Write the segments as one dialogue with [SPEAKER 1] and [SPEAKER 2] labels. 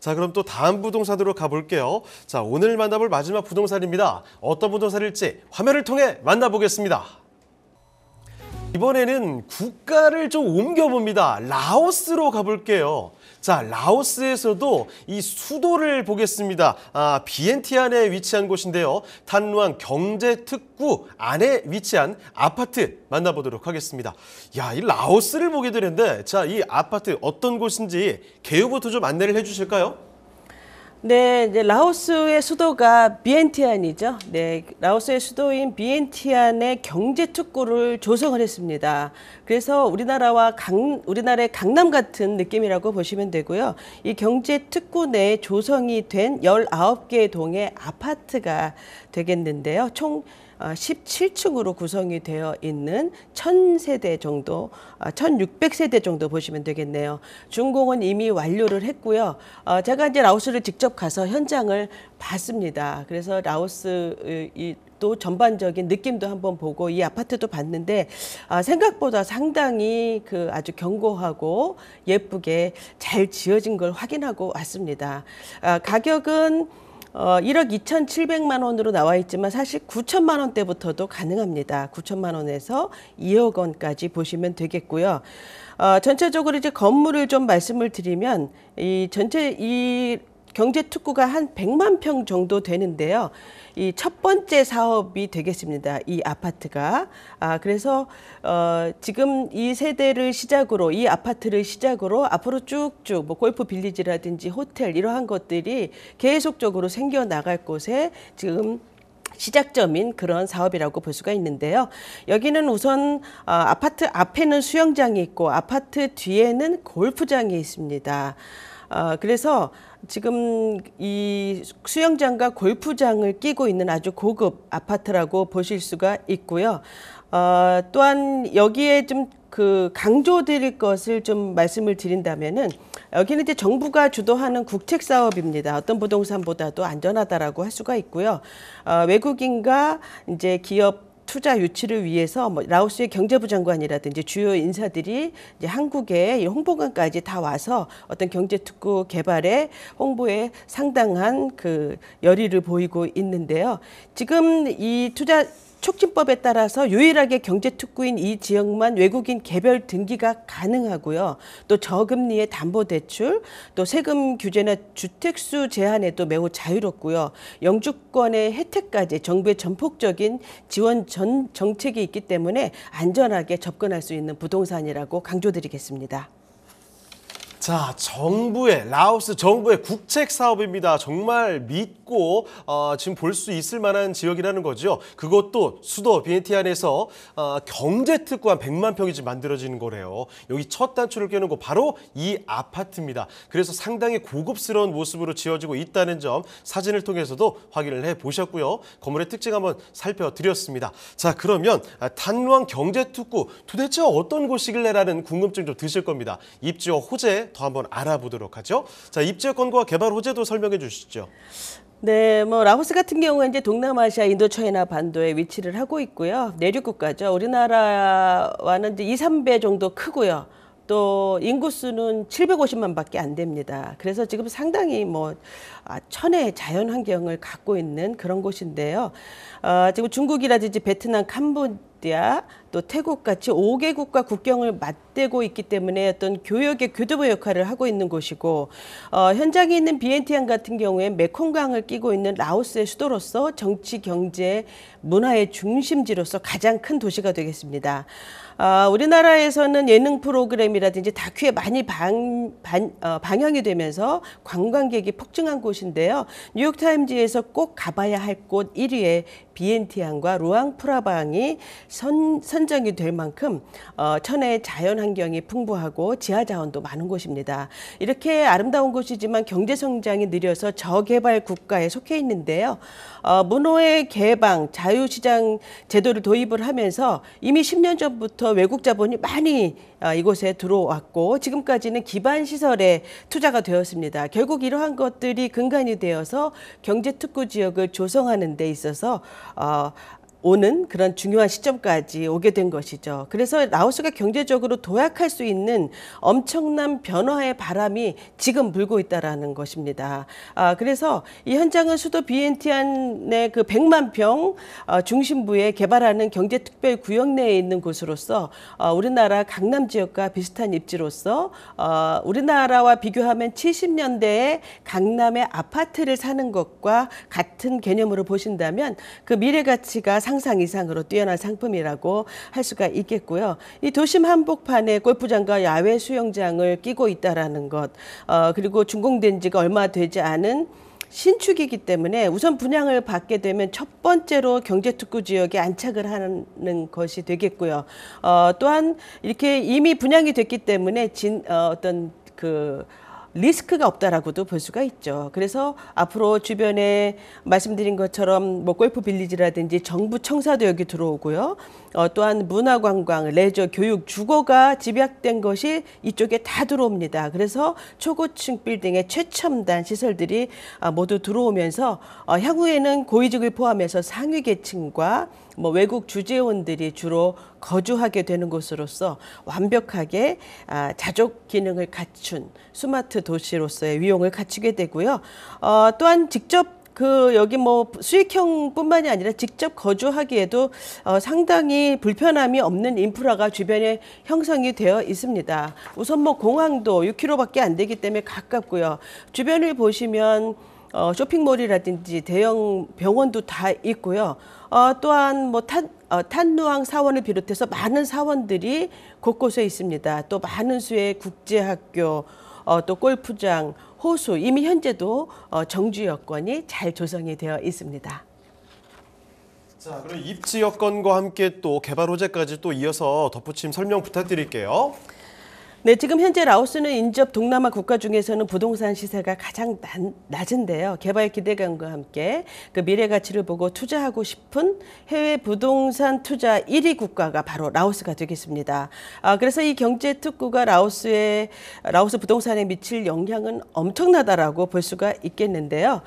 [SPEAKER 1] 자, 그럼 또 다음 부동산으로 가볼게요. 자, 오늘 만나볼 마지막 부동산입니다. 어떤 부동산일지 화면을 통해 만나보겠습니다. 이번에는 국가를 좀 옮겨봅니다. 라오스로 가볼게요. 자, 라오스에서도 이 수도를 보겠습니다. 아, 비엔티안에 위치한 곳인데요. 탄루앙 경제 특구 안에 위치한 아파트 만나보도록 하겠습니다. 야, 이 라오스를 보게 되는데 자, 이 아파트 어떤 곳인지 개요부터 좀 안내를 해
[SPEAKER 2] 주실까요? 네, 이제 라오스의 수도가 비엔티안이죠. 네, 라오스의 수도인 비엔티안의 경제 특구를 조성을 했습니다. 그래서 우리나라와 강, 우리나라의 강남 같은 느낌이라고 보시면 되고요. 이 경제 특구 내에 조성이 된 열아홉 개의 동의 아파트가 되겠는데요. 총 17층으로 어, 구성이 되어 있는 1000세대 정도, 1600세대 아, 정도 보시면 되겠네요. 준공은 이미 완료를 했고요. 어, 제가 이제 라오스를 직접 가서 현장을 봤습니다. 그래서 라오스 의또 전반적인 느낌도 한번 보고 이 아파트도 봤는데 아, 생각보다 상당히 그 아주 견고하고 예쁘게 잘 지어진 걸 확인하고 왔습니다. 아, 가격은 어, 1억 2,700만 원으로 나와 있지만 사실 9천만 원대부터도 가능합니다. 9천만 원에서 2억 원까지 보시면 되겠고요. 어, 전체적으로 이제 건물을 좀 말씀을 드리면 이 전체 이 경제특구가 한 100만 평 정도 되는데요. 이 첫 번째 사업이 되겠습니다. 이 아파트가. 아, 그래서, 어, 지금 이 세대를 시작으로, 이 아파트를 시작으로 앞으로 쭉쭉 뭐 골프 빌리지라든지 호텔 이러한 것들이 계속적으로 생겨나갈 곳에 지금 시작점인 그런 사업이라고 볼 수가 있는데요. 여기는 우선 어, 아파트 앞에는 수영장이 있고 아파트 뒤에는 골프장이 있습니다. 어, 그래서 지금 이 수영장과 골프장을 끼고 있는 아주 고급 아파트라고 보실 수가 있고요. 어, 또한 여기에 좀 그 강조 드릴 것을 좀 말씀을 드린다면은 여기는 이제 정부가 주도하는 국책 사업입니다. 어떤 부동산보다도 안전하다라고 할 수가 있고요. 어, 외국인과 이제 기업 투자 유치를 위해서 뭐 라오스의 경제부 장관이라든지 주요 인사들이 이제 한국의 홍보관까지 다 와서 어떤 경제특구 개발에 홍보에 상당한 그 열의를 보이고 있는데요. 지금 이 투자 촉진법에 따라서 유일하게 경제특구인 이 지역만 외국인 개별 등기가 가능하고요. 또 저금리의 담보대출, 또 세금 규제나 주택수 제한에도 매우 자유롭고요. 영주권의 혜택까지 정부의 전폭적인 지원 전 정책이 있기 때문에 안전하게 접근할 수 있는 부동산이라고 강조드리겠습니다. 자,
[SPEAKER 1] 정부의 라오스 정부의 국책 사업입니다. 정말 믿고 어, 지금 볼 수 있을 만한 지역이라는 거죠. 그것도 수도 비엔티안에서 어, 경제 특구한 100만 평이 지 만들어지는 거래요. 여기 첫 단추를 꿰는 거 바로 이 아파트입니다. 그래서 상당히 고급스러운 모습으로 지어지고 있다는 점 사진을 통해서도 확인을 해 보셨고요. 건물의 특징 한번 살펴드렸습니다. 자, 그러면 탄광 아, 경제 특구 도대체 어떤 곳이길래라는 궁금증 좀 드실 겁니다. 입지와 호재 더 한번 알아보도록 하죠. 자, 입지권과 개발 호재도 설명해 주시죠.
[SPEAKER 2] 네, 뭐 라오스 같은 경우에 이제 동남아시아 인도차이나 반도에 위치를 하고 있고요. 내륙 국가죠. 우리나라와는 이제 2, 3배 정도 크고요. 또 인구수는 750만 밖에 안 됩니다. 그래서 지금 상당히 뭐 아, 천혜의 자연 환경을 갖고 있는 그런 곳인데요. 어, 지금 중국이라든지 베트남, 캄보디아, 또 태국같이 5개국과 국경을 맞대고 있기 때문에 어떤 교역의 교두보 역할을 하고 있는 곳이고 어, 현장에 있는 비엔티안 같은 경우에 메콩강을 끼고 있는 라오스의 수도로서 정치, 경제, 문화의 중심지로서 가장 큰 도시가 되겠습니다. 어, 우리나라에서는 예능 프로그램이라든지 다큐에 많이 방, 방, 어, 방영이 되면서 관광객이 폭증한 곳인데요. 뉴욕타임즈에서 꼭 가봐야 할 곳 1위에 비엔티안과 루앙프라방이 선, 선 선정이 될 만큼 어, 천혜의 자연 환경이 풍부하고 지하 자원도 많은 곳입니다. 이렇게 아름다운 곳이지만 경제 성장이 느려서 저개발 국가에 속해 있는데요. 어, 문호의 개방, 자유시장 제도를 도입을 하면서 이미 10년 전부터 외국 자본이 많이 어, 이곳에 들어왔고 지금까지는 기반 시설에 투자가 되었습니다. 결국 이러한 것들이 근간이 되어서 경제 특구 지역을 조성하는 데 있어서 어, 오는 그런 중요한 시점까지 오게 된 것이죠. 그래서 라오스가 경제적으로 도약할 수 있는 엄청난 변화의 바람이 지금 불고 있다라는 것입니다. 아, 그래서 이 현장은 수도 비엔티안의 그 100만 평 어, 중심부에 개발하는 경제특별 구역 내에 있는 곳으로서 어, 우리나라 강남 지역과 비슷한 입지로서 어, 우리나라와 비교하면 70년대에 강남의 아파트를 사는 것과 같은 개념으로 보신다면 그 미래 가치가 상 상상 이상으로 뛰어난 상품이라고 할 수가 있겠고요. 이 도심 한복판에 골프장과 야외 수영장을 끼고 있다라는 것, 어, 그리고 준공된 지가 얼마 되지 않은 신축이기 때문에 우선 분양을 받게 되면 첫 번째로 경제특구 지역에 안착을 하는 것이 되겠고요. 어, 또한 이렇게 이미 분양이 됐기 때문에 진, 어, 어떤 그 리스크가 없다라고도 볼 수가 있죠. 그래서 앞으로 주변에 말씀드린 것처럼 뭐 골프 빌리지라든지 정부 청사도 여기 들어오고요. 어, 또한 문화관광, 레저, 교육, 주거가 집약된 것이 이쪽에 다 들어옵니다. 그래서 초고층 빌딩의 최첨단 시설들이 아, 모두 들어오면서 어, 향후에는 고위직을 포함해서 상위계층과 뭐 외국 주재원들이 주로 거주하게 되는 곳으로서 완벽하게 아, 자족 기능을 갖춘 스마트 도시로서의 위용을 갖추게 되고요. 어, 또한 직접 그 여기 뭐 수익형뿐만이 아니라 직접 거주하기에도 어, 상당히 불편함이 없는 인프라가 주변에 형성이 되어 있습니다. 우선 뭐 공항도 6km밖에 안 되기 때문에 가깝고요. 주변을 보시면 어, 쇼핑몰이라든지 대형 병원도 다 있고요. 어, 또한 뭐 탄, 어, 탄루항 사원을 비롯해서 많은 사원들이 곳곳에 있습니다. 또 많은 수의 국제학교, 어, 또 골프장, 호수 이미 현재도 어, 정주 여건이 잘 조성이 되어 있습니다.
[SPEAKER 1] 자, 그럼 입지 여건과 함께 또 개발 호재까지 또 이어서 덧붙임 설명 부탁드릴게요.
[SPEAKER 2] 네, 지금 현재 라오스는 인접 동남아 국가 중에서는 부동산 시세가 가장 낮은데요. 개발 기대감과 함께 그 미래 가치를 보고 투자하고 싶은 해외 부동산 투자 1위 국가가 바로 라오스가 되겠습니다. 아, 그래서 이 경제 특구가 라오스의 라오스 부동산에 미칠 영향은 엄청나다라고 볼 수가 있겠는데요.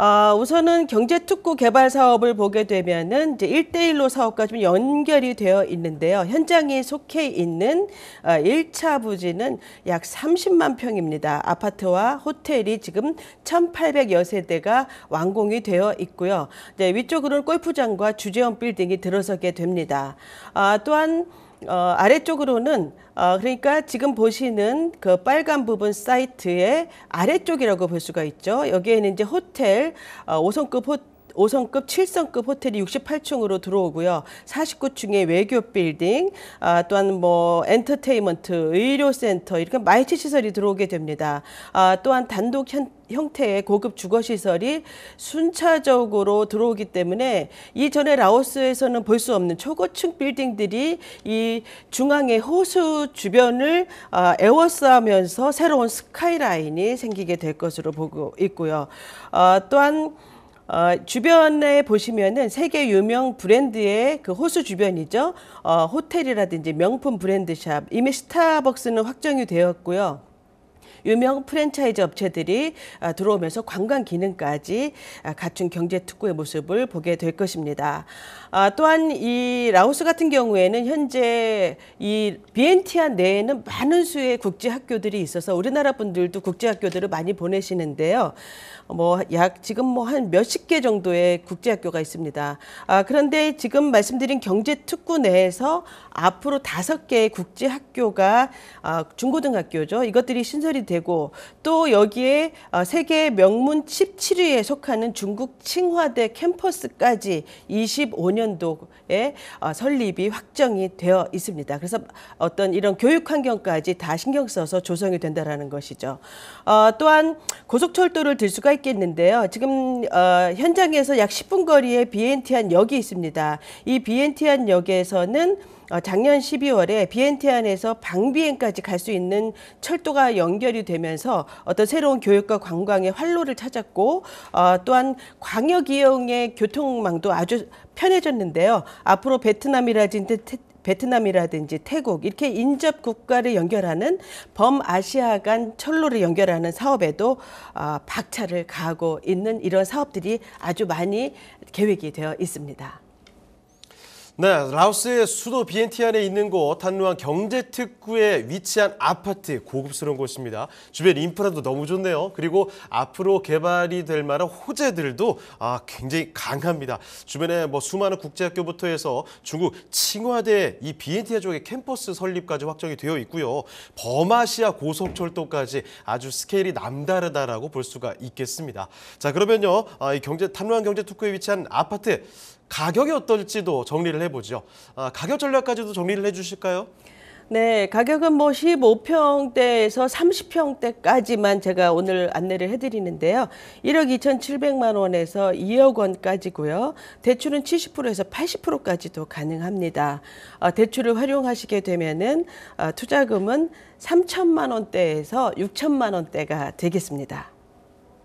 [SPEAKER 2] 어, 우선은 경제특구 개발 사업을 보게 되면은 이제 1대1로 사업과 좀 연결이 되어 있는데요. 현장에 속해 있는 어, 아, 1차 부지는 약 30만 평입니다. 아파트와 호텔이 지금 1,800여 세대가 완공이 되어 있고요. 이제 위쪽으로는 골프장과 주재원 빌딩이 들어서게 됩니다. 아, 또한 어, 아래쪽으로는 어, 그러니까 지금 보시는 그 빨간 부분 사이트의 아래쪽이라고 볼 수가 있죠. 여기에는 이제 호텔 어, 5성급 호텔 5성급, 7성급 호텔이 68층으로 들어오고요. 49층에 외교 빌딩, 아, 또한 뭐 엔터테인먼트, 의료센터 이렇게 마이티 시설이 들어오게 됩니다. 아, 또한 단독 현, 형태의 고급 주거시설이 순차적으로 들어오기 때문에 이전에 라오스에서는 볼 수 없는 초고층 빌딩들이 이 중앙의 호수 주변을 아, 에워싸면서 새로운 스카이라인이 생기게 될 것으로 보고 있고요. 아, 또한 어, 주변에 보시면은 세계 유명 브랜드의 그 호수 주변이죠. 어, 호텔이라든지 명품 브랜드샵, 이미 스타벅스는 확정이 되었고요. 유명 프랜차이즈 업체들이 아, 들어오면서 관광 기능까지 아, 갖춘 경제 특구의 모습을 보게 될 것입니다. 아, 또한 이 라오스 같은 경우에는 현재 이 비엔티안 내에는 많은 수의 국제 학교들이 있어서 우리나라 분들도 국제 학교들을 많이 보내시는데요. 뭐 약 지금 뭐 한 몇십 개 정도의 국제 학교가 있습니다. 그런데 지금 말씀드린 경제 특구 내에서 앞으로 다섯 개의 국제 학교가 중고등학교죠. 이것들이 신설이 되고 또 여기에 어, 세계 명문 17위에 속하는 중국 칭화대 캠퍼스까지 25년도에 어, 설립이 확정이 되어 있습니다. 그래서 어떤 이런 교육 환경까지 다 신경 써서 조성이 된다라는 것이죠. 어, 또한 고속철도를 들 수가 있겠는데요. 지금 현장에서 약 10분 거리에 비엔티안 역이 있습니다. 이 비엔티안 역에서는 어, 작년 12월에 비엔티안에서 방비엔까지 갈 수 있는 철도가 연결이 되면서 어떤 새로운 교육과 관광의 활로를 찾았고 어, 또한 광역 이용의 교통망도 아주 편해졌는데요. 앞으로 베트남이라든지 베트남이라든지 태국 이렇게 인접 국가를 연결하는 범아시아 간 철로를 연결하는 사업에도 어, 박차를 가하고 있는 이런 사업들이 아주 많이 계획이 되어 있습니다.
[SPEAKER 1] 네, 라오스의 수도 비엔티안에 있는 곳 탄루안 경제 특구에 위치한 아파트 고급스러운 곳입니다. 주변 인프라도 너무 좋네요. 그리고 앞으로 개발이 될 만한 호재들도 아, 굉장히 강합니다. 주변에 뭐 수많은 국제학교부터 해서 중국 칭화대 이비엔티아 쪽에 캠퍼스 설립까지 확정이 되어 있고요. 버마시아 고속철도까지 아주 스케일이 남다르다라고 볼 수가 있겠습니다. 자, 그러면요. 아, 이 경제 탄루안 경제 특구에 위치한 아파트 가격이 어떨지도 정리를 해보죠. 아, 가격 전략까지도 정리를 해주실까요?
[SPEAKER 2] 네, 가격은 뭐 15평대에서 30평대까지만 제가 오늘 안내를 해드리는데요. 1억 2,700만 원에서 2억 원까지고요. 대출은 70%에서 80%까지도 가능합니다. 어, 대출을 활용하시게 되면은 어, 투자금은 3천만 원대에서 6천만 원대가 되겠습니다.